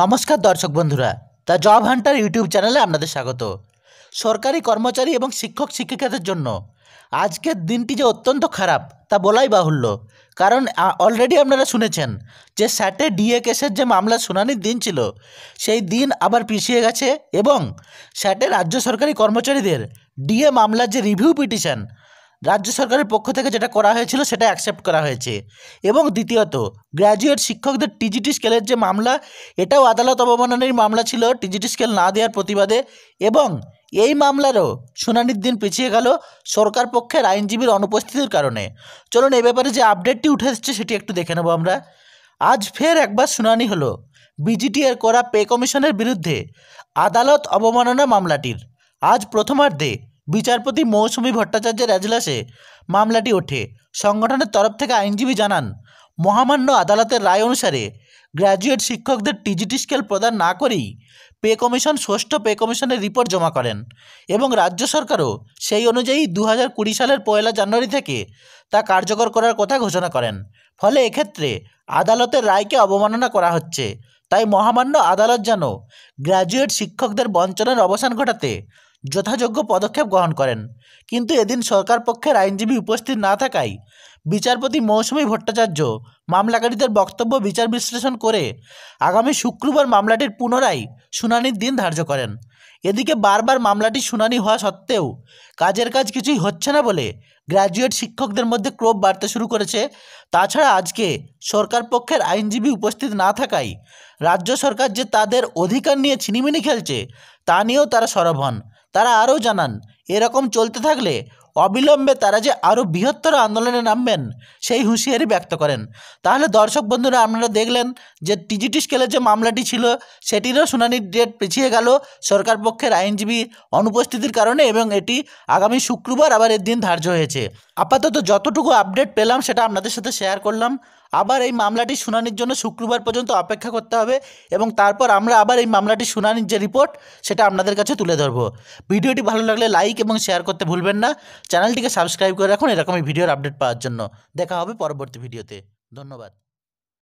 নমস্কার দর্শক বন্ধুরা দ্য জব হান্টার ইউটিউব চ্যানেলে আপনাদের স্বাগত সরকারি কর্মচারী এবং শিক্ষক শিক্ষিকাদের জন্য আজকের দিনটি যে অত্যন্ত খারাপ তা বলাই বাহুল্য কারণ অলরেডি আপনারা শুনেছেন যে স্যাটে ডিএ কেসের যে মামলা শুনানির দিন ছিল সেই দিন আবার পিছিয়ে গেছে এবং স্যাটে রাজ্য সরকারি কর্মচারীদের ডিএ মামলার যে রিভিউ পিটিশন রাজ্য সরকারের পক্ষ থেকে যেটা করা হয়েছিল সেটা অ্যাকসেপ্ট করা হয়েছে এবং দ্বিতীয়ত গ্র্যাজুয়েট শিক্ষকদের টিজিটি স্কেলের যে মামলা এটাও আদালত অবমাননের মামলা ছিল টিজিটি স্কেল না দেওয়ার প্রতিবাদে এবং এই মামলারও শুনানির দিন পিছিয়ে গেল সরকার পক্ষের আইনজীবীর অনুপস্থিতির কারণে চলুন এ ব্যাপারে যে আপডেটটি উঠে এসেছে সেটি একটু দেখে নেব আমরা আজ ফের একবার শুনানি হলো বিজিটিএর করা পে কমিশনের বিরুদ্ধে আদালত অবমাননা মামলাটির আজ প্রথমার্ধে বিচারপতি মৌসুমি ভট্টাচার্যের এজলাসে মামলাটি ওঠে সংগঠনের তরফ থেকে আইনজীবী জানান মহামান্য আদালতের রায় অনুসারে গ্র্যাজুয়েট শিক্ষকদের টিজিটি স্কেল প্রদান না করেই পে কমিশন ষষ্ঠ পে কমিশনের রিপোর্ট জমা করেন এবং রাজ্য সরকারও সেই অনুযায়ী দু সালের পয়লা জানুয়ারি থেকে তা কার্যকর করার কথা ঘোষণা করেন ফলে এক্ষেত্রে আদালতের রায়কে অবমাননা করা হচ্ছে তাই মহামান্য আদালত যেন গ্র্যাজুয়েট শিক্ষকদের বঞ্চনার অবসান ঘটাতে যথাযোগ্য পদক্ষেপ গ্রহণ করেন কিন্তু এদিন সরকার পক্ষের আইনজীবী উপস্থিত না থাকায় বিচারপতি মৌসুমী ভট্টাচার্য মামলাকারীদের বক্তব্য বিচার বিশ্লেষণ করে আগামী শুক্রবার মামলাটির পুনরায় শুনানির দিন ধার্য করেন এদিকে বারবার মামলাটি শুনানি হওয়া সত্ত্বেও কাজের কাজ কিছুই হচ্ছে না বলে গ্র্যাজুয়েট শিক্ষকদের মধ্যে ক্রোপ বাড়তে শুরু করেছে তাছাড়া আজকে সরকার পক্ষের আইনজীবী উপস্থিত না থাকায় রাজ্য সরকার যে তাদের অধিকার নিয়ে ছিনিমিনি খেলছে তা নিয়েও তারা সরব হন তারা আরও জানান এরকম চলতে থাকলে অবিলম্বে তারা যে আরও বৃহত্তর আন্দোলনে নামবেন সেই হুঁশিয়ারি ব্যক্ত করেন তাহলে দর্শক বন্ধুরা আপনারা দেখলেন যে টিজিটি স্কেলের যে মামলাটি ছিল সেটিরও শুনানির ডেট পিছিয়ে গেল সরকার পক্ষের আইনজীবী অনুপস্থিতির কারণে এবং এটি আগামী শুক্রবার আবার এর দিন ধার্য হয়েছে আপাতত যতটুকু আপডেট পেলাম সেটা আপনাদের সাথে শেয়ার করলাম আবার এই মামলাটি শুনানির জন্য শুক্রবার পর্যন্ত অপেক্ষা করতে হবে এবং তারপর আমরা আবার এই মামলাটি শুনানির যে রিপোর্ট সেটা আপনাদের কাছে তুলে ধরব ভিডিওটি ভালো লাগলে লাইক এবং শেয়ার করতে ভুলবেন না চ্যানেলটিকে সাবস্ক্রাইব করে রাখুন এরকমই ভিডিওর আপডেট পাওয়ার জন্য দেখা হবে পরবর্তী ভিডিওতে ধন্যবাদ